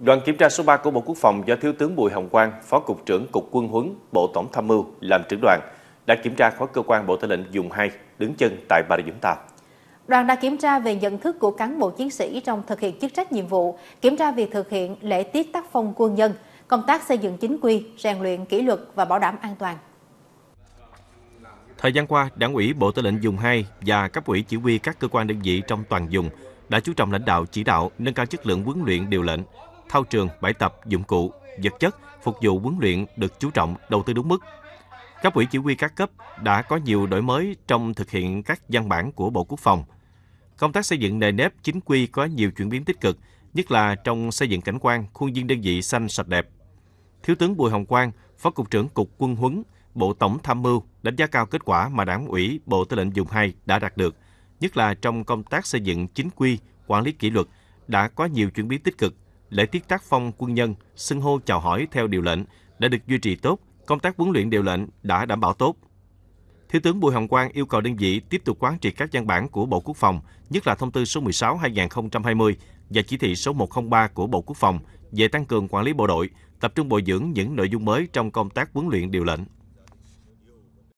Đoàn kiểm tra số 3 của Bộ Quốc phòng do Thiếu tướng Bùi Hồng Quang, Phó Cục trưởng Cục Quân huấn Bộ Tổng tham mưu làm trưởng đoàn, đã kiểm tra khối cơ quan Bộ Tư lệnh Dùng 2 đứng chân tại Bà Rịa Vũng Tàu. Đoàn đã kiểm tra về nhận thức của cán bộ chiến sĩ trong thực hiện chức trách nhiệm vụ, kiểm tra việc thực hiện lễ tiết tác phong quân nhân, công tác xây dựng chính quy, rèn luyện kỷ luật và bảo đảm an toàn. Thời gian qua, Đảng ủy Bộ Tư lệnh Dùng 2 và cấp ủy chỉ huy các cơ quan đơn vị trong toàn dùng đã chú trọng lãnh đạo chỉ đạo nâng cao chất lượng huấn luyện điều lệnh, thao trường, bãi tập, dụng cụ, vật chất phục vụ huấn luyện được chú trọng, đầu tư đúng mức. Các ủy chỉ huy các cấp đã có nhiều đổi mới trong thực hiện các văn bản của Bộ Quốc phòng. Công tác xây dựng nề nếp chính quy có nhiều chuyển biến tích cực, nhất là trong xây dựng cảnh quan, khuôn viên đơn vị xanh sạch đẹp. Thiếu tướng Bùi Hồng Quang, Phó cục trưởng Cục Quân huấn, Bộ Tổng tham mưu đánh giá cao kết quả mà Đảng ủy Bộ Tư lệnh vùng 2 đã đạt được, nhất là trong công tác xây dựng chính quy, quản lý kỷ luật đã có nhiều chuyển biến tích cực lễ tiết tác phong quân nhân, xưng hô chào hỏi theo điều lệnh đã được duy trì tốt, công tác huấn luyện điều lệnh đã đảm bảo tốt. Thiếu tướng Bùi Hồng Quang yêu cầu đơn vị tiếp tục quán triệt các văn bản của Bộ Quốc phòng, nhất là thông tư số 16/2020 và chỉ thị số 103 của Bộ Quốc phòng về tăng cường quản lý bộ đội, tập trung bồi dưỡng những nội dung mới trong công tác huấn luyện điều lệnh.